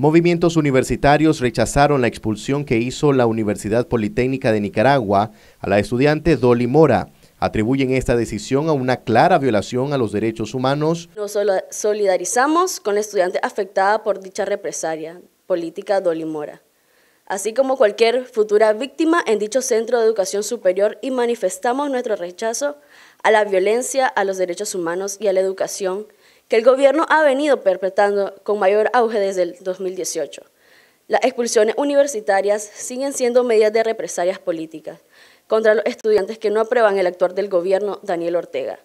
Movimientos universitarios rechazaron la expulsión que hizo la Universidad Politécnica de Nicaragua a la estudiante Dolly Mora. Atribuyen esta decisión a una clara violación a los derechos humanos. Nos solidarizamos con la estudiante afectada por dicha represaria política Dolly Mora, así como cualquier futura víctima en dicho centro de educación superior y manifestamos nuestro rechazo a la violencia a los derechos humanos y a la educación que el gobierno ha venido perpetrando con mayor auge desde el 2018. Las expulsiones universitarias siguen siendo medidas de represalias políticas contra los estudiantes que no aprueban el actuar del gobierno Daniel Ortega.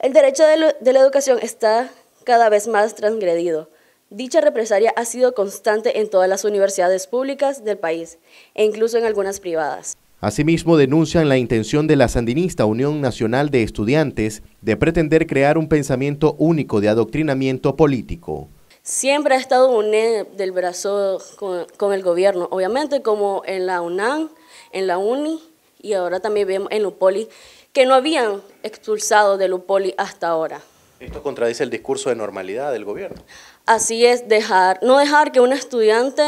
El derecho de, de la educación está cada vez más transgredido. Dicha represalia ha sido constante en todas las universidades públicas del país e incluso en algunas privadas. Asimismo, denuncian la intención de la sandinista Unión Nacional de Estudiantes de pretender crear un pensamiento único de adoctrinamiento político. Siempre ha estado un del brazo con, el gobierno, obviamente como en la UNAM, en la UNI y ahora también vemos en UPOLI, que no habían expulsado de UPOLI hasta ahora. Esto contradice el discurso de normalidad del gobierno. Así es, dejar, no dejar que un estudiante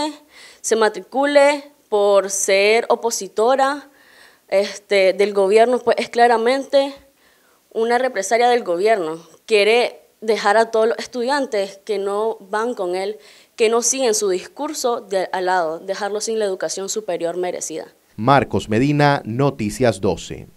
se matricule por ser opositora este, del gobierno, pues es claramente una represaria del gobierno. Quiere dejar a todos los estudiantes que no van con él, que no siguen su discurso al lado, dejarlo sin la educación superior merecida. Marcos Medina, Noticias 12.